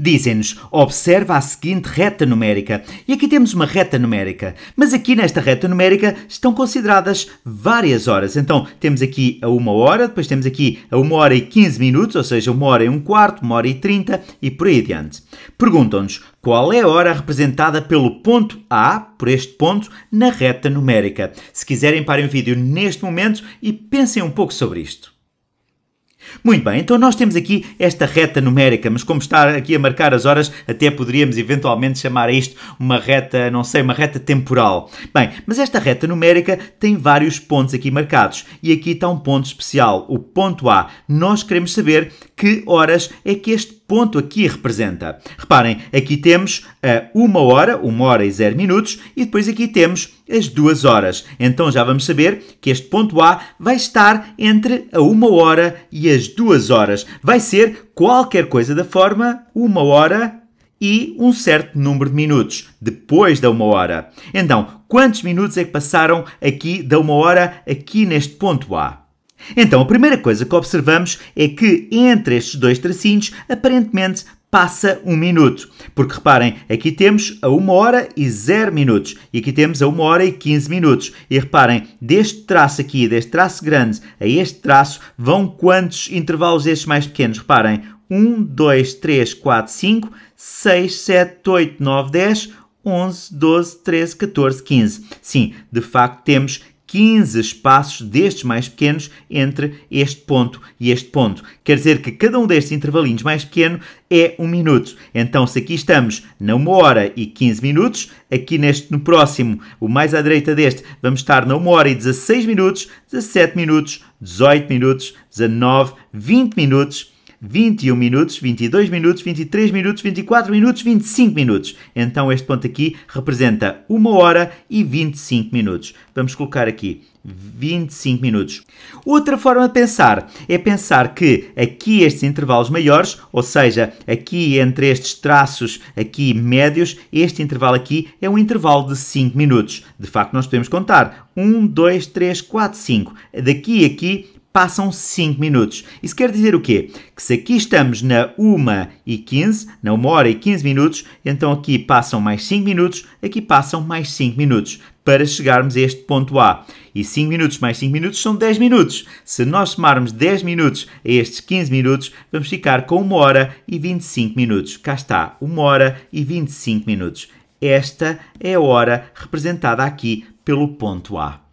Dizem-nos, observa a seguinte reta numérica. E aqui temos uma reta numérica, mas aqui nesta reta numérica estão consideradas várias horas. Então, temos aqui a 1 hora, depois temos aqui a 1 hora e 15 minutos, ou seja, 1 hora e 1 quarto, 1 hora e 30 e por aí adiante. Perguntam-nos qual é a hora representada pelo ponto A, por este ponto, na reta numérica. Se quiserem, parem o vídeo neste momento e pensem um pouco sobre isto. Muito bem, então nós temos aqui esta reta numérica, mas como está aqui a marcar as horas, até poderíamos eventualmente chamar a isto uma reta, não sei, uma reta temporal. Bem, mas esta reta numérica tem vários pontos aqui marcados e aqui está um ponto especial, o ponto A. Nós queremos saber que horas é que este ponto aqui representa? Reparem, aqui temos eh, a 1 hora, 1 hora e 0 minutos, e depois aqui temos as 2 horas. Então já vamos saber que este ponto A vai estar entre a 1 hora e as 2 horas. Vai ser qualquer coisa da forma 1 hora e um certo número de minutos depois da uma hora. Então, quantos minutos é que passaram aqui da uma hora aqui neste ponto A? Então, a primeira coisa que observamos é que entre estes dois tracinhos, aparentemente, passa um minuto. Porque reparem, aqui temos a 1 hora e 0 minutos. E aqui temos a 1 hora e 15 minutos. E reparem, deste traço aqui, deste traço grande a este traço, vão quantos intervalos estes mais pequenos? Reparem, 1, 2, 3, 4, 5, 6, 7, 8, 9, 10, 11, 12, 13, 14, 15. Sim, de facto temos 15 espaços destes mais pequenos entre este ponto e este ponto. Quer dizer que cada um destes intervalinhos mais pequeno é um minuto. Então, se aqui estamos na 1 hora e 15 minutos, aqui neste no próximo, o mais à direita deste, vamos estar na 1 hora e 16 minutos, 17 minutos, 18 minutos, 19, 20 minutos 21 minutos, 22 minutos, 23 minutos, 24 minutos, 25 minutos. Então este ponto aqui representa 1 hora e 25 minutos. Vamos colocar aqui 25 minutos. Outra forma de pensar é pensar que aqui estes intervalos maiores, ou seja, aqui entre estes traços aqui médios, este intervalo aqui é um intervalo de 5 minutos. De facto, nós podemos contar 1, 2, 3, 4, 5. Daqui a aqui passam 5 minutos. Isso quer dizer o quê? Que se aqui estamos na 1 e 15, na 1 hora e 15 minutos, então aqui passam mais 5 minutos, aqui passam mais 5 minutos para chegarmos a este ponto A. E 5 minutos mais 5 minutos são 10 minutos. Se nós somarmos 10 minutos a estes 15 minutos, vamos ficar com 1 hora e 25 minutos. Cá está, 1 hora e 25 minutos. Esta é a hora representada aqui pelo ponto A.